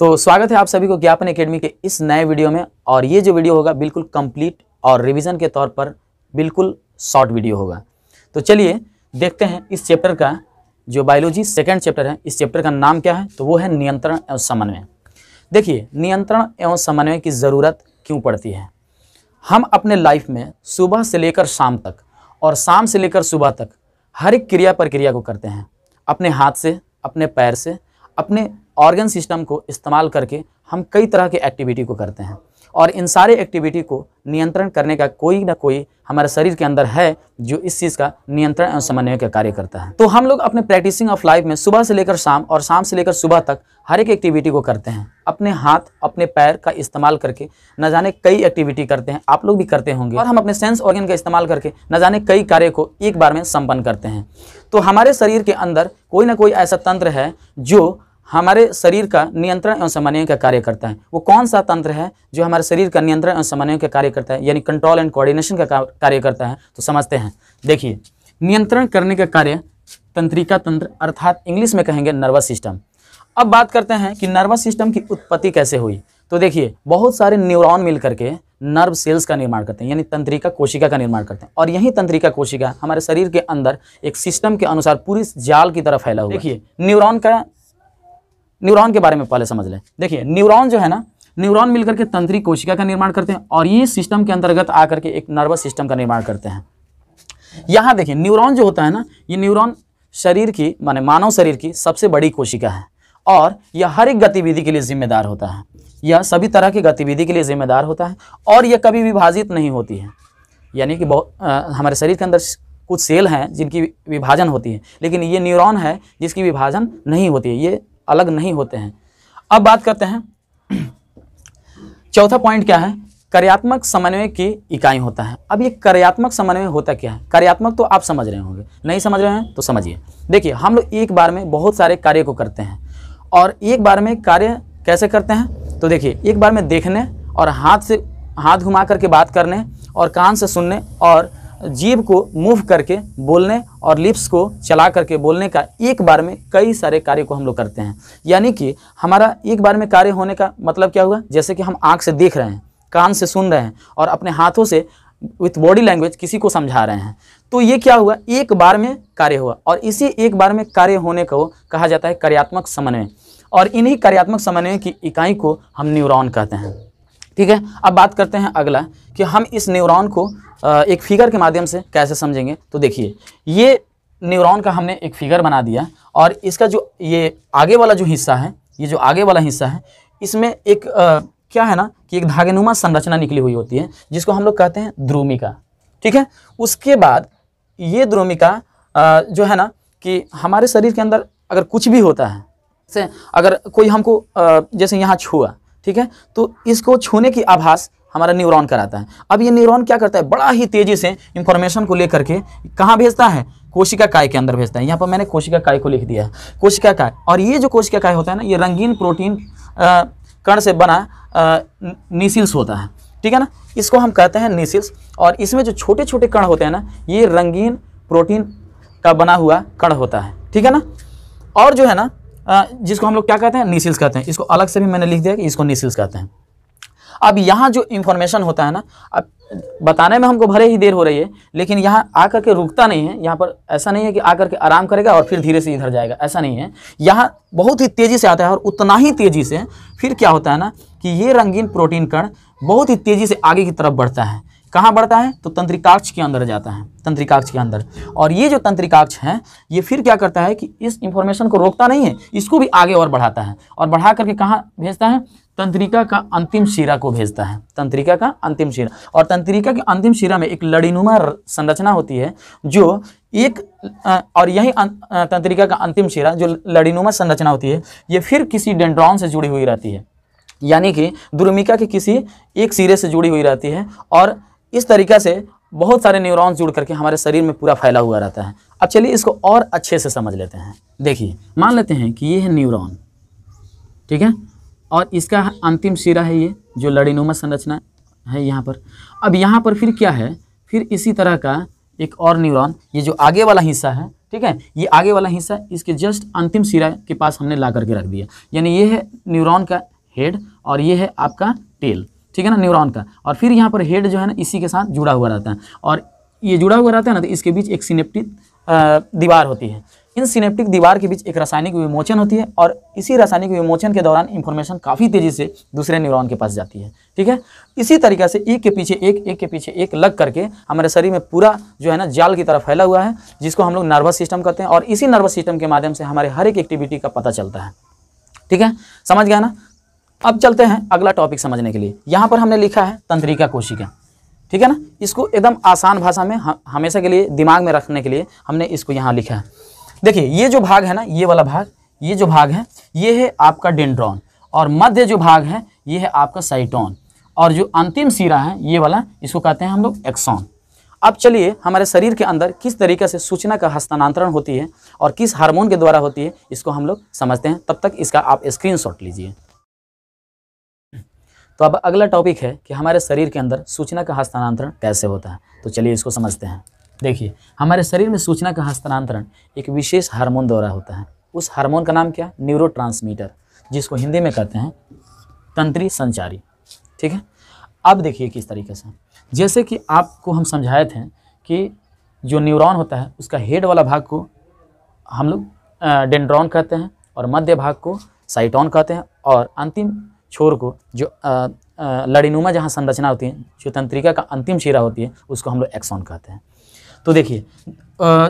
तो स्वागत है आप सभी को ज्ञापन एकेडमी के इस नए वीडियो में और ये जो वीडियो होगा बिल्कुल कंप्लीट और रिवीजन के तौर पर बिल्कुल शॉर्ट वीडियो होगा तो चलिए देखते हैं इस चैप्टर का जो बायोलॉजी सेकेंड चैप्टर है इस चैप्टर का नाम क्या है तो वो है नियंत्रण एवं समन्वय देखिए नियंत्रण एवं समन्वय की ज़रूरत क्यों पड़ती है हम अपने लाइफ में सुबह से लेकर शाम तक और शाम से लेकर सुबह तक हर एक क्रिया प्रक्रिया को करते हैं अपने हाथ से अपने पैर से अपने ऑर्गन सिस्टम को इस्तेमाल करके हम कई तरह के एक्टिविटी को करते हैं और इन सारे एक्टिविटी को नियंत्रण करने का कोई ना कोई हमारे शरीर के अंदर है जो इस चीज़ का नियंत्रण एवं समन्वय का कार्य करता है तो हम लोग अपने प्रैक्टिसिंग ऑफ लाइफ में सुबह से लेकर शाम और शाम से लेकर सुबह तक हर एक एक्टिविटी को करते हैं अपने हाथ अपने पैर का इस्तेमाल करके न जाने कई एक्टिविटी करते हैं आप लोग भी करते होंगे और हम अपने सेंस ऑर्गन का इस्तेमाल करके न जाने कई कार्य को एक बार में संपन्न करते हैं तो हमारे शरीर के अंदर कोई ना कोई ऐसा तंत्र है जो हमारे शरीर का नियंत्रण एवं समन्वय का कार्य करता है वो कौन सा तंत्र है जो हमारे शरीर का नियंत्रण एवं समन्वय का कार्य करता है यानी कंट्रोल एंड कोऑर्डिनेशन का कार्य करता है तो समझते हैं देखिए नियंत्रण करने का कार्य तंत्रिका तंत्र अर्थात इंग्लिश में कहेंगे नर्वस सिस्टम अब बात करते हैं कि नर्वस सिस्टम की उत्पत्ति कैसे हुई तो देखिए बहुत सारे न्यूरॉन मिल करके नर्व सेल्स का निर्माण करते हैं यानी तंत्रिका कोशिका का निर्माण करते हैं और यही तंत्रिका कोशिका हमारे शरीर के अंदर एक सिस्टम के अनुसार पूरी जाल की तरह फैला हुआ देखिए न्यूरॉन का न्यूरॉन के बारे में पहले समझ लें देखिए न्यूरॉन जो है ना न्यूरॉन मिलकर के तंत्री कोशिका का निर्माण करते हैं और ये सिस्टम के अंतर्गत आकर के एक नर्वस सिस्टम का निर्माण करते हैं यहाँ देखिए न्यूरॉन जो होता है ना ये न्यूरॉन शरीर की माने मानव शरीर की सबसे बड़ी कोशिका है और यह हर एक गतिविधि के लिए जिम्मेदार होता है यह सभी तरह की गतिविधि के लिए जिम्मेदार होता है और यह कभी विभाजित नहीं होती है यानी कि बहुत हमारे शरीर के अंदर कुछ सेल हैं जिनकी विभाजन होती है लेकिन ये न्यूरॉन है जिसकी विभाजन नहीं होती है ये अलग नहीं होते हैं अब बात करते हैं चौथा पॉइंट क्या है कार्यात्मक समन्वय की इकाई होता है अब ये कार्यात्मक समन्वय होता क्या है कार्यात्मक तो आप समझ रहे होंगे नहीं समझ रहे हैं तो समझिए देखिए हम लोग एक बार में बहुत सारे कार्य को करते हैं और एक बार में कार्य कैसे करते हैं तो देखिए एक बार में देखने और हाथ से हाथ घुमा करके बात करने और कान से सुनने और जीभ को मूव करके बोलने और लिप्स को चला करके बोलने का एक बार में कई सारे कार्य को हम लोग करते हैं यानी कि हमारा एक बार में कार्य होने का मतलब क्या हुआ जैसे कि हम आँख से देख रहे हैं कान से सुन रहे हैं और अपने हाथों से विथ बॉडी लैंग्वेज किसी को समझा रहे हैं तो ये क्या हुआ एक बार में कार्य हुआ और इसी एक बार में कार्य होने को कहा जाता है कार्यात्मक समन्वय और इन्हीं कार्यात्मक समन्वय की इकाई को हम न्यूरॉन कहते हैं ठीक है अब बात करते हैं अगला कि हम इस न्यूरॉन को एक फिगर के माध्यम से कैसे समझेंगे तो देखिए ये न्यूरॉन का हमने एक फिगर बना दिया और इसका जो ये आगे वाला जो हिस्सा है ये जो आगे वाला हिस्सा है इसमें एक आ, क्या है ना कि एक धागेनुमा संरचना निकली हुई होती है जिसको हम लोग कहते हैं द्रोमिका ठीक है उसके बाद ये द्रोमिका जो है ना कि हमारे शरीर के अंदर अगर कुछ भी होता है जैसे अगर कोई हमको जैसे यहाँ छुआ ठीक है तो इसको छूने की आभास हमारा न्यूरॉन कराता है अब ये न्यूरॉन क्या करता है बड़ा ही तेज़ी से इंफॉर्मेशन को लेकर के कहाँ भेजता है कोशिका काय के अंदर भेजता है यहाँ पर मैंने कोशिका काय को लिख दिया है कोशिका काय और ये जो कोशिका काय होता है ना ये रंगीन प्रोटीन कण से बना निशिल्स होता है ठीक है ना इसको हम कहते हैं निशिल्स और इसमें जो छोटे छोटे कण होते हैं ना ये रंगीन प्रोटीन का बना हुआ कण होता है ठीक है ना और जो है ना जिसको हम लोग क्या कहते हैं निशिल्स कहते हैं इसको अलग से भी मैंने लिख दिया कि इसको निशिल्स कहते हैं अब यहाँ जो इन्फॉर्मेशन होता है ना अब बताने में हमको भले ही देर हो रही है लेकिन यहाँ आकर के रुकता नहीं है यहाँ पर ऐसा नहीं है कि आकर के आराम करेगा और फिर धीरे से इधर जाएगा ऐसा नहीं है यहाँ बहुत ही तेज़ी से आता है और उतना ही तेज़ी से फिर क्या होता है ना कि ये रंगीन प्रोटीन कण बहुत ही तेज़ी से आगे की तरफ बढ़ता है कहाँ बढ़ता है तो तंत्रिकाक्ष के अंदर जाता है तंत्रिकाक्ष के अंदर और ये जो तंत्रिकाक्ष है ये फिर क्या करता है कि इस इंफॉर्मेशन को रोकता नहीं है इसको भी आगे और बढ़ाता है और बढ़ा करके कहाँ भेजता है तंत्रिका का अंतिम शिरा को भेजता है तंत्रिका का अंतिम शिरा और तंत्रिका के अंतिम शिरा में एक लड़ीनुमा संरचना होती है जो एक और यही अं, तंत्रिका का अंतिम शिरा जो लड़ीनुमा संरचना होती है ये फिर किसी डेंड्रॉन से जुड़ी हुई रहती है यानी कि दुर्मिका के किसी एक सिरे से जुड़ी हुई रहती है और इस तरीका से बहुत सारे न्यूरॉन्स जुड़ करके हमारे शरीर में पूरा फैला हुआ रहता है अब चलिए इसको और अच्छे से समझ लेते हैं देखिए मान लेते हैं कि ये है न्यूरॉन ठीक है और इसका अंतिम सिरा है ये जो लड़ीनुमा संरचना है यहाँ पर अब यहाँ पर फिर क्या है फिर इसी तरह का एक और न्यूरॉन ये जो आगे वाला हिस्सा है ठीक है ये आगे वाला हिस्सा इसके जस्ट अंतिम सिरा के पास हमने ला करके रख दिया यानी ये है न्यूरॉन का हेड और ये है आपका टेल ठीक है ना न्यूरॉन का और फिर यहाँ पर हेड जो है ना इसी के साथ जुड़ा हुआ रहता है और ये जुड़ा हुआ रहता है ना तो इसके बीच एक सिनेप्टिक दीवार होती है इन सिनेप्टिक दीवार के बीच एक रासायनिक विमोचन होती है और इसी रासायनिक विमोचन के दौरान इन्फॉर्मेशन काफ़ी तेज़ी से दूसरे न्यूरॉन के पास जाती है ठीक है इसी तरीके से एक के पीछे एक एक के पीछे एक लग करके हमारे शरीर में पूरा जो है ना जाल की तरह फैला हुआ है जिसको हम लोग नर्वस सिस्टम कहते हैं और इसी नर्वस सिस्टम के माध्यम से हमारे हर एक एक्टिविटी का पता चलता है ठीक है समझ गया ना अब चलते हैं अगला टॉपिक समझने के लिए यहाँ पर हमने लिखा है तंत्रिका कोशिका ठीक है ना इसको एकदम आसान भाषा में हमेशा के लिए दिमाग में रखने के लिए हमने इसको यहाँ लिखा है देखिए ये जो भाग है ना ये वाला भाग ये जो भाग है ये है आपका डेंड्रॉन और मध्य जो भाग है ये है आपका साइटॉन और जो अंतिम सिरा है ये वाला इसको कहते हैं हम लोग एक्सॉन अब चलिए हमारे शरीर के अंदर किस तरीके से सूचना का हस्तांतरण होती है और किस हार्मोन के द्वारा होती है इसको हम लोग समझते हैं तब तक इसका आप स्क्रीनशॉट लीजिए तो अब अगला टॉपिक है कि हमारे शरीर के अंदर सूचना का हस्तांतरण कैसे होता है तो चलिए इसको समझते हैं देखिए हमारे शरीर में सूचना का हस्तांतरण एक विशेष हार्मोन द्वारा होता है उस हार्मोन का नाम क्या न्यूरो जिसको हिंदी में कहते हैं तंत्री संचारी ठीक है अब देखिए किस तरीके से जैसे कि आपको हम समझाए थे कि जो न्यूरॉन होता है उसका हेड वाला भाग को हम लोग डेंड्रॉन कहते हैं और मध्य भाग को साइटॉन कहते हैं और अंतिम छोर को जो लड़ीनुमा जहाँ संरचना होती है जो तंत्रिका का अंतिम शिरा होती है उसको हम लोग एक्सॉन कहते हैं तो देखिए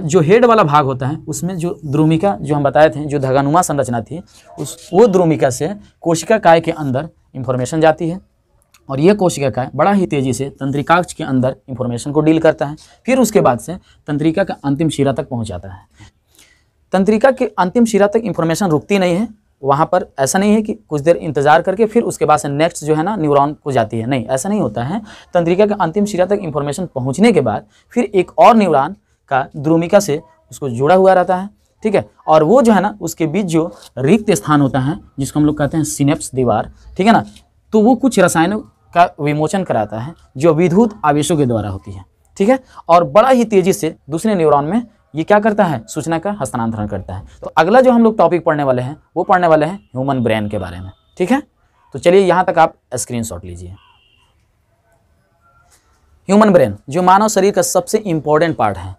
जो हेड वाला भाग होता है उसमें जो द्रुमिका जो हम बताए थे जो धगानुमा संरचना थी उस वो द्रुमिका से कोशिका काय के अंदर इंफॉर्मेशन जाती है और ये कोशिका काय बड़ा ही तेज़ी से तंत्रिकाक्ष के अंदर इंफॉर्मेशन को डील करता है फिर उसके बाद से तंत्रिका का अंतिम शिरा तक पहुँच जाता है तंत्रिका के अंतिम शिरा तक इंफॉर्मेशन रुकती नहीं है वहाँ पर ऐसा नहीं है कि कुछ देर इंतजार करके फिर उसके बाद से नेक्स्ट जो है ना न्यूरॉन को जाती है नहीं ऐसा नहीं होता है तंत्रिका के अंतिम शिरा तक इन्फॉर्मेशन पहुँचने के बाद फिर एक और न्यूरॉन का द्रुमिका से उसको जुड़ा हुआ रहता है ठीक है और वो जो है ना उसके बीच जो रिक्त स्थान होता है जिसको हम लोग कहते हैं सिनेप्स दीवार ठीक है ना तो वो कुछ रसायनों का विमोचन कराता है जो विद्युत आवेशों के द्वारा होती है ठीक है और बड़ा ही तेज़ी से दूसरे न्यूरॉन में ये क्या करता है सूचना का हस्तांतरण करता है तो अगला जो हम लोग टॉपिक पढ़ने वाले हैं वो पढ़ने वाले हैं ह्यूमन ब्रेन के बारे में ठीक है तो चलिए यहाँ तक आप स्क्रीन लीजिए ह्यूमन ब्रेन जो मानव शरीर का सबसे इंपॉर्टेंट पार्ट है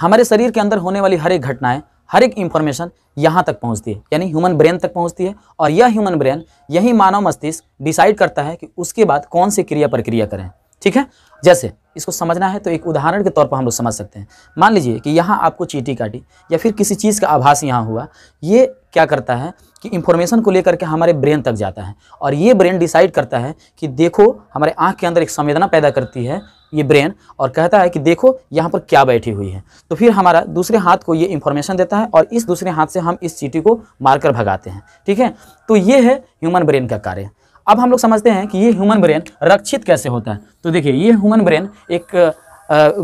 हमारे शरीर के अंदर होने वाली हर एक घटनाएं हर एक इंफॉर्मेशन यहाँ तक पहुँचती है यानी ह्यूमन ब्रेन तक पहुँचती है और यह ह्यूमन ब्रेन यही मानव मस्तिष्क डिसाइड करता है कि उसके बाद कौन सी क्रिया प्रक्रिया करें ठीक है जैसे इसको समझना है तो एक उदाहरण के तौर पर हम लोग समझ सकते हैं मान लीजिए कि यहाँ आपको चीटी काटी या फिर किसी चीज़ का आभास यहाँ हुआ ये क्या करता है कि इन्फॉर्मेशन को लेकर के हमारे ब्रेन तक जाता है और ये ब्रेन डिसाइड करता है कि देखो हमारे आँख के अंदर एक संवेदना पैदा करती है ये ब्रेन और कहता है कि देखो यहाँ पर क्या बैठी हुई है तो फिर हमारा दूसरे हाथ को ये इन्फॉर्मेशन देता है और इस दूसरे हाथ से हम इस चीटी को मारकर भगाते हैं ठीक है तो ये है ह्यूमन ब्रेन का कार्य अब हम लोग समझते हैं कि ये ह्यूमन ब्रेन रक्षित कैसे होता है तो देखिए ये ह्यूमन ब्रेन एक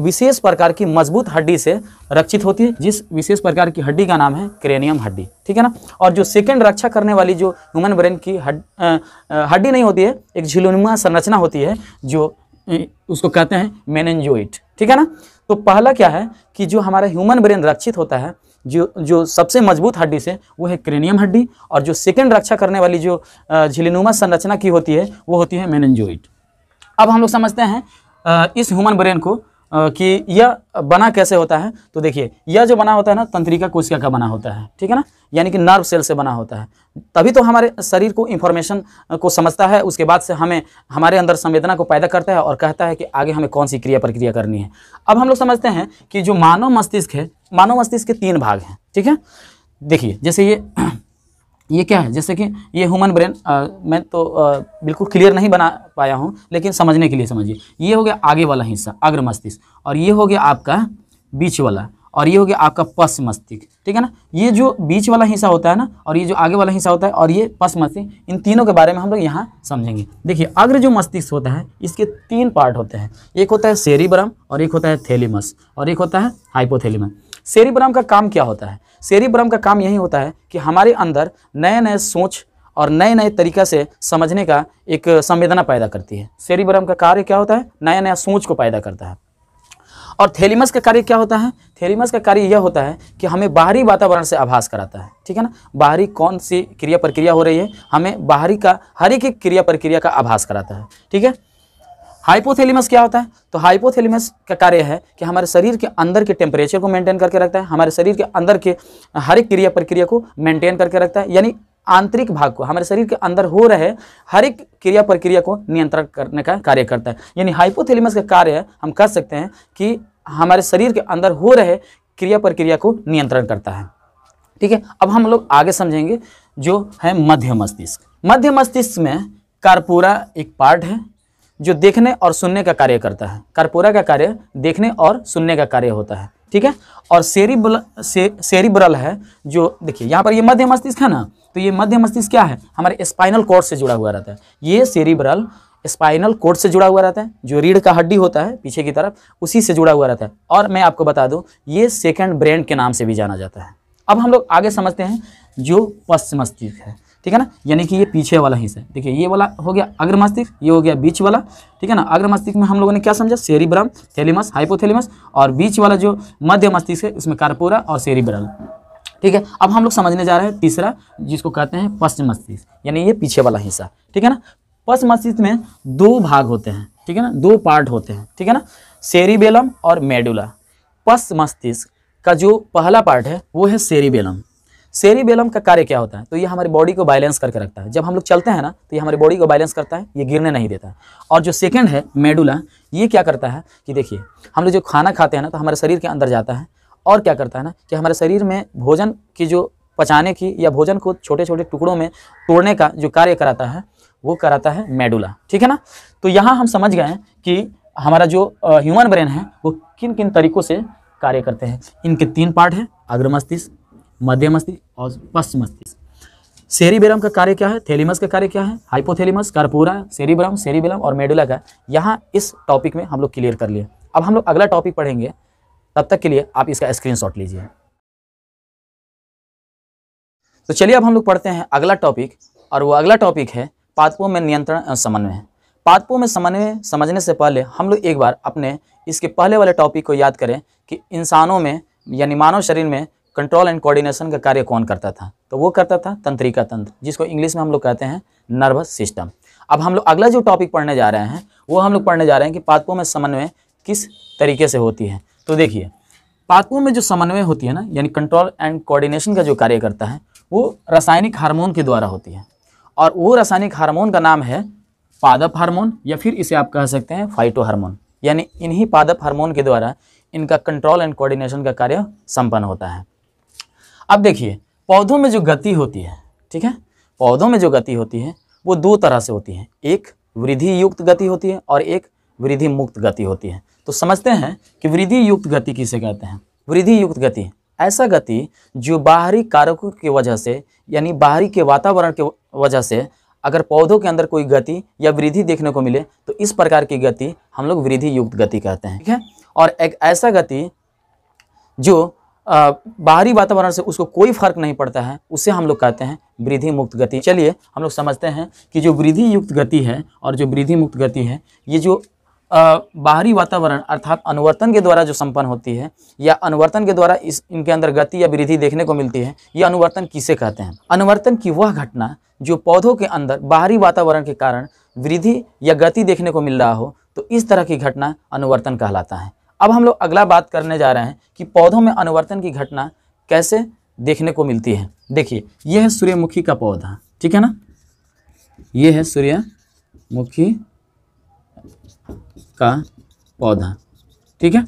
विशेष प्रकार की मजबूत हड्डी से रक्षित होती है जिस विशेष प्रकार की हड्डी का नाम है क्रेनियम हड्डी ठीक है ना और जो सेकेंड रक्षा करने वाली जो ह्यूमन ब्रेन की हड, हड्डी नहीं होती है एक झिलुनुमा संरचना होती है जो उसको कहते हैं मेनेंजोइट ठीक है ना तो पहला क्या है कि जो हमारा ह्यूमन ब्रेन रक्षित होता है जो जो सबसे मजबूत हड्डी से वो है क्रेनियम हड्डी और जो सेकेंड रक्षा करने वाली जो झिलिनुमा संरचना की होती है वो होती है मेनजोइट अब हम लोग समझते हैं इस ह्यूमन ब्रेन को कि यह बना कैसे होता है तो देखिए यह जो बना होता है ना तंत्रिका कोशिका का बना होता है ठीक है ना यानी कि नर्व सेल से बना होता है तभी तो हमारे शरीर को इन्फॉर्मेशन को समझता है उसके बाद से हमें हमारे अंदर संवेदना को पैदा करता है और कहता है कि आगे हमें कौन सी क्रिया प्रक्रिया करनी है अब हम लोग समझते हैं कि जो मानव मस्तिष्क है मानव मस्तिष्क के तीन भाग हैं ठीक है देखिए जैसे ये ये क्या है जैसे कि ये ह्यूमन ब्रेन मैं तो आ, बिल्कुल क्लियर नहीं बना पाया हूँ लेकिन समझने के लिए समझिए ये हो गया आगे वाला हिस्सा अग्र मस्तिष्क और ये हो गया आपका बीच वाला और ये हो गया आपका पश्च मस्तिष्क ठीक है ना ये जो बीच वाला हिस्सा होता है ना और ये जो आगे वाला हिस्सा होता है और ये पश्च मस्तिष्क इन तीनों के बारे में हम लोग यहाँ समझेंगे देखिए अग्र जो मस्तिष्क होता है इसके तीन पार्ट होते हैं एक होता है सेरिब्रम और एक होता है थैलीमस और एक होता है हाइपोथैलेमस सेरिब्रम का काम क्या होता है सेरिब्रम का काम यही होता है कि हमारे अंदर नए नए सोच और नए नए तरीका से समझने का एक संवेदना पैदा करती है सेरिब्रम का कार्य क्या होता है नया नया सोच को पैदा करता है और थैलीमस का कार्य क्या होता है थैलीमस का कार्य यह होता है कि हमें बाहरी वातावरण से आभास कराता है ठीक है ना बाहरी कौन सी क्रिया प्रक्रिया हो रही है हमें बाहरी का हर एक क्रिया प्रक्रिया का आभास कराता है ठीक है हाइपोथैलेमस क्या होता है तो हाइपोथैलेमस का कार्य है कि हमारे शरीर के अंदर के टेम्परेचर को मेंटेन करके रखता है हमारे शरीर के अंदर के हर एक क्रिया प्रक्रिया को मेंटेन करके रखता है यानी आंतरिक भाग को हमारे शरीर के अंदर हो रहे हर एक क्रिया प्रक्रिया को नियंत्रण करने का कार्य करता है यानी हाइपोथैलेमस का कार्य हम कह सकते हैं कि हमारे शरीर के अंदर हो रहे क्रिया प्रक्रिया को नियंत्रण करता है ठीक है अब हम लोग आगे समझेंगे जो है मध्य मस्तिष्क मध्य मस्तिष्क में कारपूरा एक पार्ट है जो देखने और सुनने का कार्य करता है कर्पूरा का कार्य देखने और सुनने का कार्य होता है ठीक है और सेरिबल से, सेरिब्रल है जो देखिए यहाँ पर ये मध्य मस्तिष्क है ना तो ये मध्य मस्तिष्क क्या है हमारे स्पाइनल कोर्ट से जुड़ा हुआ रहता है ये सेरिब्रल स्पाइनल कोड से जुड़ा हुआ रहता है जो रीढ़ का हड्डी होता है पीछे की तरफ उसी से जुड़ा हुआ रहता है और मैं आपको बता दूँ ये सेकेंड ब्रेन के नाम से भी जाना जाता है अब हम लोग आगे समझते हैं जो पश्च मस्तिष्क है ठीक है ना यानी कि ये पीछे वाला हिस्सा है देखिए ये वाला हो गया अग्र मस्तिष्क ये हो गया बीच वाला ठीक है ना अग्र मस्तिष्क में हम लोगों ने क्या समझा सेरिब्रम थैलेमस हाइपोथैलेमस और बीच वाला जो मध्य मस्तिष्क है उसमें कारपोरा और सेरिब्रल ठीक है अब हम लोग समझने जा रहे हैं तीसरा जिसको कहते हैं पश्चिम मस्तिष्क यानी ये पीछे वाला हिस्सा ठीक है ना पश्चिम मस्तिष्क में दो भाग होते हैं ठीक है ना दो पार्ट होते हैं ठीक है ना सेरिबेलम और मेडुला पश्च मस्तिष्क का जो पहला पार्ट है वो है सेरिबेलम सेरिबेलम का कार्य क्या होता है तो ये हमारी बॉडी को बैलेंस करके रखता है जब हम लोग चलते हैं ना तो ये हमारी बॉडी को बैलेंस करता है ये गिरने नहीं देता है और जो सेकेंड है मेडुला ये क्या करता है कि देखिए हम लोग जो खाना खाते हैं ना तो हमारे शरीर के अंदर जाता है और क्या करता है ना कि हमारे शरीर में भोजन की जो पचाने की या भोजन को छोटे छोटे टुकड़ों में तोड़ने का जो कार्य कराता है वो कराता है मेडुला ठीक है ना तो यहाँ हम समझ गए कि हमारा जो ह्यूमन ब्रेन है वो किन किन तरीकों से कार्य करते हैं इनके तीन पार्ट हैं अग्र मस्तिष्क मध्य अस्थि और पश्चिम मस्तिष्क सेरिबेरम का कार्य क्या है थेलीमस का कार्य क्या है हाइपोथेलीमस कर्पूरा सेरिब्रम सेरिबेलम और मेडुला का यहाँ इस टॉपिक में हम लोग क्लियर कर लिए अब हम लोग अगला टॉपिक पढ़ेंगे तब तक के लिए आप इसका शॉट लीजिए तो चलिए अब हम लोग पढ़ते हैं अगला टॉपिक और वो अगला टॉपिक है पादपों में नियंत्रण समन्वय पादपों में समन्वय समझने से पहले हम लोग एक बार अपने इसके पहले वाले टॉपिक को याद करें कि इंसानों में यानी मानव शरीर में कंट्रोल एंड कोऑर्डिनेशन का कार्य कौन करता था तो वो करता था तंत्रिका तंत्र जिसको इंग्लिश में हम लोग कहते हैं नर्वस सिस्टम अब हम लोग अगला जो टॉपिक पढ़ने जा रहे हैं वो हम लोग पढ़ने जा रहे हैं कि पादपों में समन्वय किस तरीके से होती है तो देखिए पादपों में जो समन्वय होती है ना यानी कंट्रोल एंड कोऑर्डिनेशन का जो कार्य करता है वो रासायनिक हार्मोन के द्वारा होती है और वो रासायनिक हार्मोन का नाम है पादप हार्मोन या फिर इसे आप कह सकते हैं फाइटो हार्मोन यानी इन्हीं पादप हार्मोन के द्वारा इनका कंट्रोल एंड कोऑर्डिनेशन का कार्य संपन्न होता है अब देखिए पौधों में जो गति होती है ठीक है पौधों में जो गति होती है वो दो तरह से होती है एक वृद्धि युक्त गति होती है और एक वृद्धि मुक्त गति होती है तो समझते हैं कि वृद्धि युक्त गति किसे कहते हैं वृद्धि युक्त गति ऐसा गति जो बाहरी कारकों की वजह से यानी बाहरी के वातावरण के वजह से अगर पौधों के अंदर कोई गति या वृद्धि देखने को मिले तो इस प्रकार की गति हम लोग वृद्धि युक्त गति कहते हैं ठीक है और एक ऐसा गति जो बाहरी वातावरण से उसको कोई फर्क नहीं पड़ता है उसे हम लोग कहते हैं वृद्धि मुक्त गति चलिए हम लोग समझते हैं कि जो वृद्धि युक्त गति है और जो वृद्धि मुक्त गति है ये जो बाहरी वातावरण अर्थात अनुवर्तन के द्वारा जो संपन्न होती है या अनुवर्तन के द्वारा इस इनके अंदर गति या वृद्धि देखने को मिलती है ये अनुवर्तन किसे कहते हैं अनुवर्तन की वह घटना जो पौधों के अंदर बाहरी वातावरण के कारण वृद्धि या गति देखने को मिल रहा हो तो इस तरह की घटना अनुवर्तन कहलाता है अब हम लोग अगला बात करने जा रहे हैं कि पौधों में अनुवर्तन की घटना कैसे देखने को मिलती है देखिए यह है सूर्यमुखी का पौधा ठीक है ना यह है सूर्यमुखी का पौधा ठीक है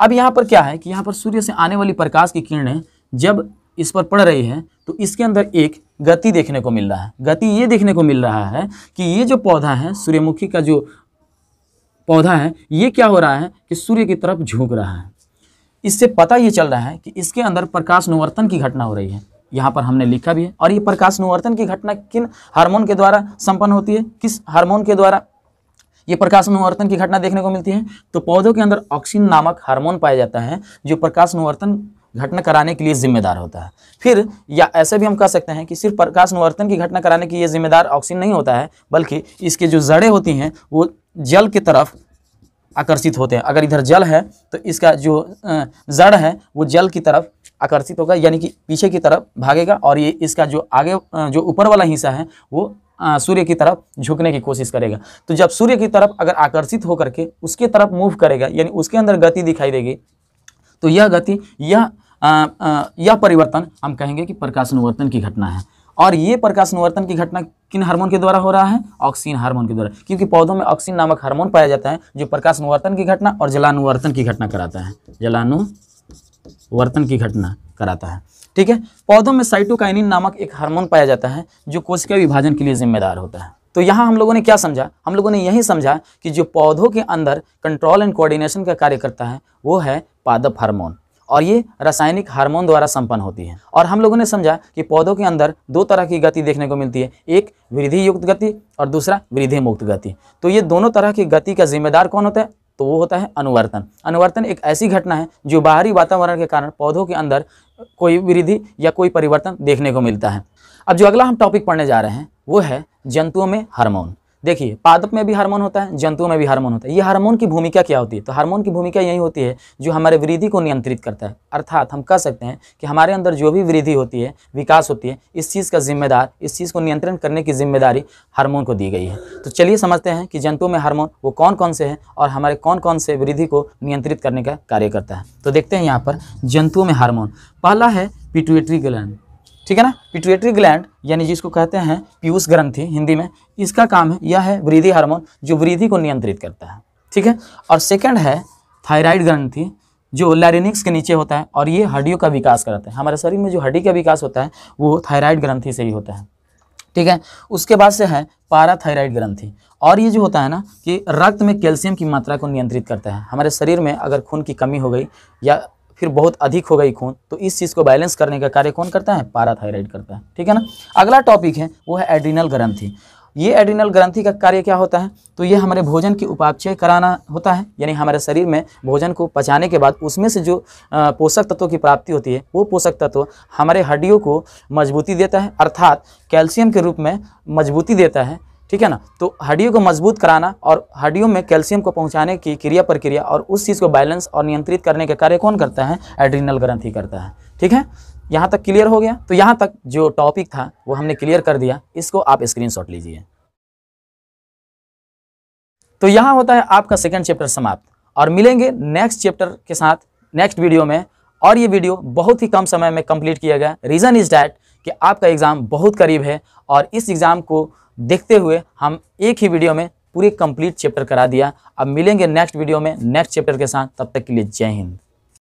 अब यहाँ पर क्या है कि यहाँ पर सूर्य से आने वाली प्रकाश की किरणें जब इस पर पड़ रही है तो इसके अंदर एक गति देखने को मिल रहा है गति ये देखने को मिल रहा है कि ये जो पौधा है सूर्यमुखी का जो पौधा है ये क्या हो रहा है कि सूर्य की तरफ झुक रहा है इससे पता ये चल रहा है कि इसके अंदर प्रकाश अनुवर्तन की घटना हो रही है यहाँ पर हमने लिखा भी है और ये प्रकाश अनुवर्तन की घटना किन हार्मोन के द्वारा संपन्न होती है किस हार्मोन के द्वारा ये प्रकाश अनुवर्तन की घटना देखने को मिलती है तो पौधों के अंदर ऑक्सीन नामक हार्मोन पाया जाता है जो प्रकाश अनुवर्तन घटना कराने के लिए जिम्मेदार होता है फिर या ऐसे भी हम कह सकते हैं कि सिर्फ प्रकाश अनुवर्तन की घटना कराने के लिए जिम्मेदार ऑक्सीजन नहीं होता है बल्कि इसके जो जड़ें होती हैं वो जल की तरफ आकर्षित होते हैं अगर इधर जल है तो इसका जो जड़ है वो जल की तरफ आकर्षित होगा यानी कि पीछे की तरफ भागेगा और ये इसका जो आगे जो ऊपर वाला हिस्सा है वो सूर्य की तरफ झुकने की कोशिश करेगा तो जब सूर्य की तरफ अगर आकर्षित होकर के उसके तरफ मूव करेगा यानी उसके अंदर गति दिखाई देगी तो यह गति यह यह परिवर्तन हम कहेंगे कि प्रकाश अनुवर्तन की घटना है और ये प्रकाश अनुवर्तन की घटना किन हार्मोन के द्वारा हो रहा है ऑक्सीन हार्मोन के द्वारा क्योंकि पौधों में ऑक्सीन नामक हार्मोन पाया जाता है जो प्रकाश अनुवर्तन की घटना और जलानुवर्तन की घटना कराता है जलानुवर्तन की घटना कराता है ठीक है पौधों में साइटोकाइनिन नामक एक हार्मोन पाया जाता है जो कोशिका विभाजन के लिए जिम्मेदार होता है तो यहाँ हम लोगों ने क्या समझा हम लोगों ने यही समझा कि जो पौधों के अंदर कंट्रोल एंड कोऑर्डिनेशन का कार्य करता है वो है पादप हार्मोन और ये रासायनिक हार्मोन द्वारा संपन्न होती है और हम लोगों ने समझा कि पौधों के अंदर दो तरह की गति देखने को मिलती है एक वृद्धि युक्त गति और दूसरा वृद्धि मुक्त गति तो ये दोनों तरह की गति का जिम्मेदार कौन होता है तो वो होता है अनुवर्तन अनुवर्तन एक ऐसी घटना है जो बाहरी वातावरण के कारण पौधों के अंदर कोई वृद्धि या कोई परिवर्तन देखने को मिलता है अब जो अगला हम टॉपिक पढ़ने जा रहे हैं वो है जंतुओं में हार्मोन देखिए पादप में भी हार्मोन होता है जंतुओं में भी हार्मोन होता है ये हार्मोन की भूमिका क्या होती है तो हार्मोन की भूमिका यही होती है जो हमारे वृद्धि को नियंत्रित करता है अर्थात हम कह सकते हैं कि हमारे अंदर जो भी वृद्धि होती है विकास होती है इस चीज़ का जिम्मेदार इस चीज़ को नियंत्रण करने की जिम्मेदारी हारमोन को दी गई है तो चलिए समझते हैं कि जंतुओं में हारमोन वो कौन कौन से हैं और हमारे कौन कौन से वृद्धि को नियंत्रित करने का कार्य करता है तो देखते हैं यहाँ पर जंतुओं में हारमोन पहला है पिटुएट्री ग्लैंड ठीक है ना पिट्यूटरी ग्लैंड यानी जिसको कहते हैं पीयूष ग्रंथि हिंदी में इसका काम है यह है वृद्धि हार्मोन जो वृद्धि को नियंत्रित करता है ठीक है और सेकंड है थायराइड ग्रंथि जो लैरिनिक्स के नीचे होता है और ये हड्डियों का विकास करता है हमारे शरीर में जो हड्डी का विकास होता है वो थायराइड ग्रंथि से ही होता है ठीक है उसके बाद से है पाराथायराइड ग्रंथि और ये जो होता है ना कि रक्त में कैल्शियम की मात्रा को नियंत्रित करता है हमारे शरीर में अगर खून की कमी हो गई या फिर बहुत अधिक हो गई खून तो इस चीज़ को बैलेंस करने का कार्य कौन करता है पाराथायराइड करता है ठीक है ना अगला टॉपिक है वो है एड्रीनल ग्रंथी ये एड्रीनल ग्रंथी का कार्य क्या होता है तो ये हमारे भोजन की उपाक्षय कराना होता है यानी हमारे शरीर में भोजन को पचाने के बाद उसमें से जो पोषक तत्वों की प्राप्ति होती है वो पोषक तत्व हमारे हड्डियों को मजबूती देता है अर्थात कैल्शियम के रूप में मजबूती देता है ठीक है ना तो हड्डियों को मजबूत कराना और हड्डियों में कैल्शियम को पहुंचाने की क्रिया प्रक्रिया और उस चीज़ को बैलेंस और नियंत्रित करने के कार्य कौन करता है एड्रिनल ग्रंथि करता है ठीक है यहाँ तक क्लियर हो गया तो यहाँ तक जो टॉपिक था वो हमने क्लियर कर दिया इसको आप स्क्रीन लीजिए तो यहाँ होता है आपका सेकेंड चैप्टर समाप्त और मिलेंगे नेक्स्ट चैप्टर के साथ नेक्स्ट वीडियो में और ये वीडियो बहुत ही कम समय में कंप्लीट किया गया रीज़न इज़ डैट कि आपका एग्ज़ाम बहुत करीब है और इस एग्ज़ाम को देखते हुए हम एक ही वीडियो में पूरी कंप्लीट चैप्टर करा दिया अब मिलेंगे नेक्स्ट वीडियो में नेक्स्ट चैप्टर के साथ तब तक के लिए जय हिंद